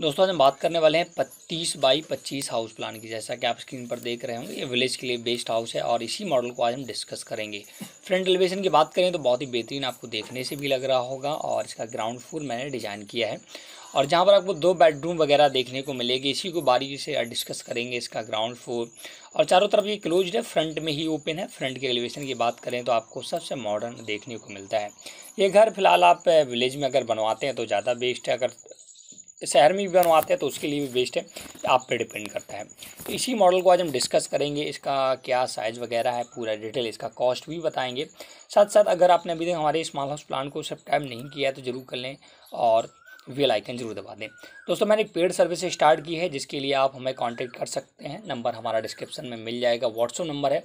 दोस्तों आज हम बात करने वाले हैं पच्चीस बाई पच्चीस हाउस प्लान की जैसा कि आप स्क्रीन पर देख रहे होंगे ये विलेज के लिए बेस्ट हाउस है और इसी मॉडल को आज हम डिस्कस करेंगे फ्रंट एलिवेशन की बात करें तो बहुत ही बेहतरीन आपको देखने से भी लग रहा होगा और इसका ग्राउंड फ्लोर मैंने डिज़ाइन किया है और जहाँ पर आपको दो बेडरूम वगैरह देखने को मिलेगी इसी को बारीकी से डिस्कस करेंगे इसका ग्राउंड फ्लोर और चारों तरफ ये क्लोज है फ्रंट में ही ओपन है फ्रंट के एलिवेशन की बात करें तो आपको सबसे मॉडर्न देखने को मिलता है ये घर फिलहाल आप विलेज eh, में अगर बनवाते हैं तो ज़्यादा बेस्ट है अगर शहर में भी बनवाते हैं तो उसके लिए भी बेस्ट है आप पे डिपेंड करता है तो इसी मॉडल को आज हम डिस्कस करेंगे इसका क्या साइज़ वगैरह है पूरा डिटेल इसका कॉस्ट भी बताएंगे साथ साथ अगर आपने अभी तक हमारे स्मॉल हाउस प्लान को सब्सक्राइब नहीं किया है तो ज़रूर कर लें और वेल आइकन जरूर दबा दें दोस्तों मैंने एक पेड सर्विस स्टार्ट की है जिसके लिए आप हमें कांटेक्ट कर सकते हैं नंबर हमारा डिस्क्रिप्शन में मिल जाएगा व्हाट्सअप नंबर है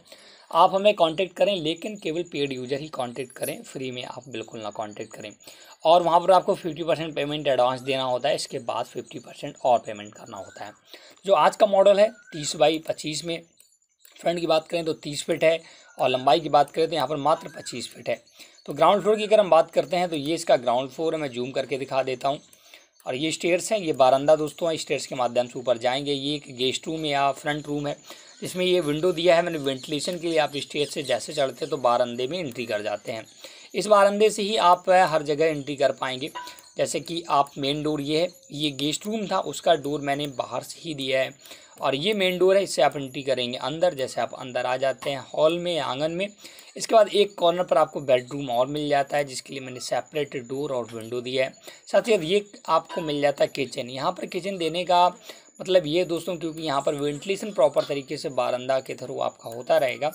आप हमें कांटेक्ट करें लेकिन केवल पेड यूजर ही कांटेक्ट करें फ्री में आप बिल्कुल ना कांटेक्ट करें और वहाँ पर आपको फिफ्टी परसेंट पेमेंट एडवांस देना होता है इसके बाद फिफ्टी परसेंट और पेमेंट करना होता है जो आज का मॉडल है तीस बाई पच्चीस में फ्रंट की बात करें तो तीस फिट है और लंबाई की बात करें तो यहाँ पर मात्र पच्चीस फिट है तो ग्राउंड फ्लोर की अगर हम बात करते हैं तो ये इसका ग्राउंड फ्लोर है मैं जूम करके दिखा देता हूँ और ये स्टेयर्स हैं ये बारंदा दोस्तों हैं स्टेयर्स के माध्यम से ऊपर जाएंगे ये एक गेस्ट रूम या फ्रंट रूम है इसमें ये विंडो दिया है मैंने वेंटिलेशन के लिए आप स्टेयर से जैसे चढ़ते हैं तो बारंदे में एंट्री कर जाते हैं इस बारंदे से ही आप हर जगह एंट्री कर पाएंगे जैसे कि आप मेन डोर ये है ये गेस्ट रूम था उसका डोर मैंने बाहर से ही दिया है और ये मेन डोर है इससे आप एंट्री करेंगे अंदर जैसे आप अंदर आ जाते हैं हॉल में या आंगन में इसके बाद एक कॉर्नर पर आपको बेडरूम और मिल जाता है जिसके लिए मैंने सेपरेट डोर और विंडो दिया है साथ ही साथ ये आपको मिल जाता है किचन यहाँ पर किचन देने का मतलब ये दोस्तों क्योंकि यहाँ पर वेंटिलेशन प्रॉपर तरीके से बारंदा के थ्रू आपका होता रहेगा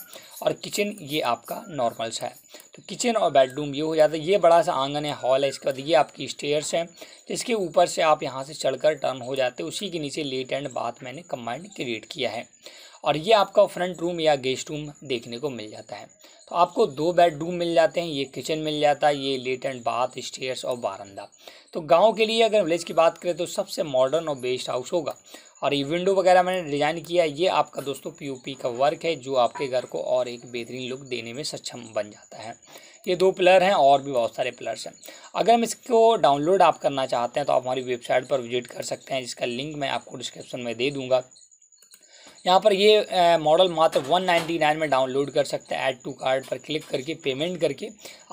और किचन ये आपका नॉर्मल सा है तो किचन और बेडरूम ये हो जाता है ये बड़ा सा आंगन है हॉल है इसके बाद ये आपकी स्टेयर्स हैं जिसके ऊपर से आप यहाँ से चढ़कर टर्न हो जाते उसी के नीचे लेट एंड बाथ मैंने कम्बाइंड क्रिएट किया है और ये आपका फ्रंट रूम या गेस्ट रूम देखने को मिल जाता है तो आपको दो बेडरूम मिल जाते हैं ये किचन मिल जाता है ये लेट एंड बाथ स्टेयर्स और बारंदा तो गाँव के लिए अगर विलेज की बात करें तो सबसे मॉडर्न और बेस्ट हाउस होगा और ये विंडो वगैरह मैंने डिज़ाइन किया ये आपका दोस्तों पीओपी का वर्क है जो आपके घर को और एक बेहतरीन लुक देने में सक्षम बन जाता है ये दो पिलर हैं और भी बहुत सारे पिलर्स हैं अगर हम इसको डाउनलोड आप करना चाहते हैं तो आप हमारी वेबसाइट पर विजिट कर सकते हैं जिसका लिंक मैं आपको डिस्क्रिप्शन में दे दूँगा यहाँ पर ये मॉडल मात्र 199 में डाउनलोड कर सकते हैं ऐड टू कार्ड पर क्लिक करके पेमेंट करके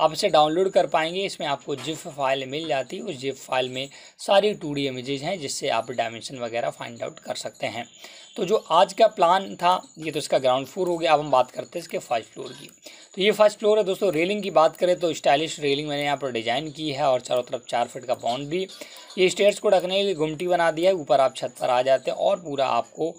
आप इसे डाउनलोड कर पाएंगे इसमें आपको जिप फाइल मिल जाती है उस जिप फाइल में सारी टू डी इमेजेज हैं जिससे आप डायमेंशन वगैरह फाइंड आउट कर सकते हैं तो जो आज का प्लान था ये तो इसका ग्राउंड फ्लोर हो गया अब हम बात करते हैं इसके फर्स्ट फ्लोर की तो ये फर्स्ट फ्लोर है दोस्तों रेलिंग की बात करें तो स्टाइलिश रेलिंग मैंने यहाँ पर डिज़ाइन की है और चारों तरफ चार फीट का बाउंड भी ये स्टेयर्स को ढकने के लिए गुमटी बना दिया है ऊपर आप छत पर आ जाते हैं और पूरा आपको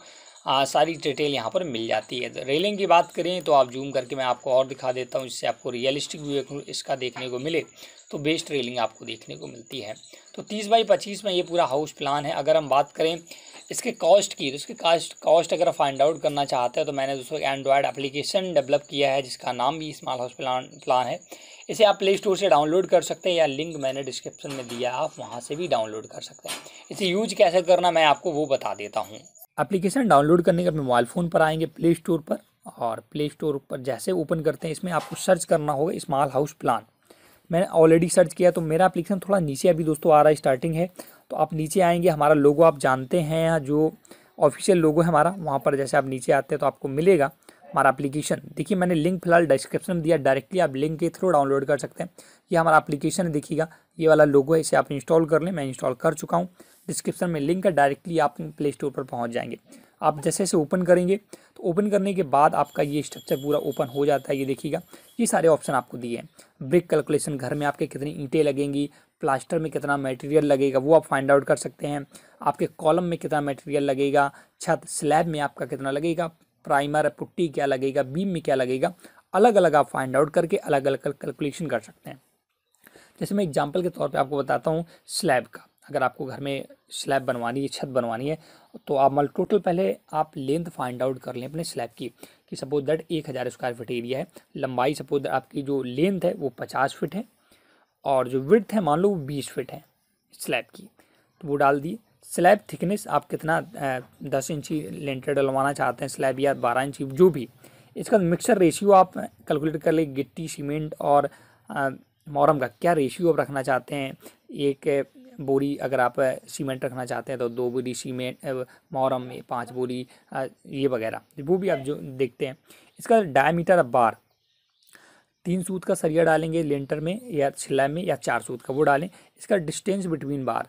आ, हाँ, सारी डिटेल यहाँ पर मिल जाती है तो रेलिंग की बात करें तो आप जूम करके मैं आपको और दिखा देता हूँ इससे आपको रियलिस्टिक व्यू इसका देखने को मिले तो बेस्ट रेलिंग आपको देखने को मिलती है तो तीस बाई पच्चीस में ये पूरा हाउस प्लान है अगर हम बात करें इसके कॉस्ट की तो इसके कास्ट कॉस्ट अगर फाइंड आउट करना चाहते हैं तो मैंने दोस्तों एंड्रॉयड एप्लीकेशन डेवलप किया है जिसका नाम भी स्माल हाउस प्लान प्लान है इसे आप प्ले स्टोर से डाउनलोड कर सकते हैं या लिंक मैंने डिस्क्रिप्शन में दिया आप वहाँ से भी डाउनलोड कर सकते हैं इसे यूज कैसे करना मैं आपको वो बता देता हूँ एप्लीकेशन डाउनलोड करने के अपने मोबाइल फ़ोन पर आएंगे प्ले स्टोर पर और प्ले स्टोर पर जैसे ओपन करते हैं इसमें आपको सर्च करना होगा स्मॉल हाउस प्लान मैंने ऑलरेडी सर्च किया तो मेरा एप्लीकेशन थोड़ा नीचे अभी दोस्तों आ रहा है स्टार्टिंग है तो आप नीचे आएंगे हमारा लोगो आप जानते हैं जो ऑफिशियल लोगो है हमारा वहाँ पर जैसे आप नीचे आते हैं तो आपको मिलेगा हमारा एप्लीकेशन देखिए मैंने लिंक फिलहाल डिस्क्रिप्शन में दिया डायरेक्टली आप लिंक के थ्रू डाउनलोड कर सकते हैं ये हमारा एप्लीकेशन है देखिएगा ये वाला लोगो है इसे आप इंस्टॉल कर लें मैं इंस्टॉल कर चुका हूँ डिस्क्रिप्शन में लिंक है डायरेक्टली आप प्ले स्टोर पर पहुँच जाएंगे आप जैसे जैसे ओपन करेंगे तो ओपन करने के बाद आपका ये स्ट्रक्चर पूरा ओपन हो जाता है ये देखिएगा ये सारे ऑप्शन आपको दिए हैं ब्रिक कैलकुलेशन घर में आपके कितनी ईंटें लगेंगी प्लास्टर में कितना मटेरियल लगेगा वो आप फाइंड आउट कर सकते हैं आपके कॉलम में कितना मटेरियल लगेगा छत स्लैब में आपका कितना लगेगा प्राइमर पुट्टी क्या लगेगा बीम में क्या लगेगा अलग अलग आप फाइंड आउट करके अलग अलग कैलकुलेशन कर सकते हैं जैसे मैं एग्जाम्पल के तौर पर आपको बताता हूँ स्लैब का अगर आपको घर में स्लैब बनवानी है छत बनवानी है तो आप मतलब टोटल पहले आप लेंथ फाइंड आउट कर लें अपने स्लैब की कि सपोज दैट एक हज़ार स्क्वायर फिट एरिया है लंबाई सपोज आपकी जो लेंथ है वो पचास फिट है और जो विड्थ है मान लो वो बीस फिट है स्लैब की तो वो डाल दिए स्लैब थिकनेस आप कितना दस इंची लेंटर डलवाना चाहते हैं स्लैब या बारह इंची जो भी इसका मिक्सर रेशियो आप कैलकुलेट कर ले गिट्टी सीमेंट और मोरम का क्या रेशियो आप रखना चाहते हैं एक बोरी अगर आप सीमेंट रखना चाहते हैं तो दो बोरी सीमेंट मोहरम में पाँच बोरी ये वगैरह वो भी आप जो देखते हैं इसका डायमीटर बार तीन सूत का सरिया डालेंगे लेंटर में या छिला में या चार सूत का वो डालें इसका डिस्टेंस बिटवीन बार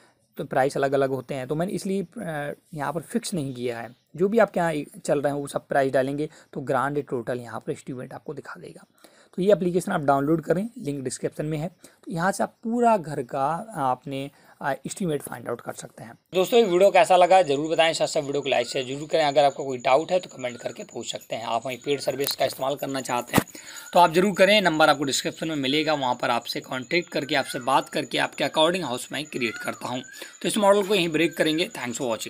प्राइस अलग अलग होते हैं तो मैंने इसलिए यहाँ पर फिक्स नहीं किया है जो भी आपके यहाँ चल रहे हैं वो सब प्राइस डालेंगे तो ग्रांड टोटल यहाँ पर स्टूडेंट आपको दिखा देगा तो ये एप्लीकेशन आप डाउनलोड करें लिंक डिस्क्रिप्शन में है तो यहाँ से आप पूरा घर का आपने इस्टीमेट फाइंड आउट कर सकते हैं दोस्तों ये वीडियो कैसा लगा जरूर बताएं साथ साथ वीडियो को लाइक शेयर जरूर करें अगर आपका कोई डाउट है तो कमेंट करके पूछ सकते हैं आप वहीं पेड सर्विस का इस्तेमाल करना चाहते हैं तो आप जरूर करें नंबर आपको डिस्क्रिप्शन में मिलेगा वहाँ पर आपसे कॉन्टैक्ट करके आपसे बात करके आपके अकॉर्डिंग हाउस मैं क्रिएट करता हूँ तो इस मॉडल को यहीं ब्रेक करेंगे थैंक्स फॉर वॉचिंग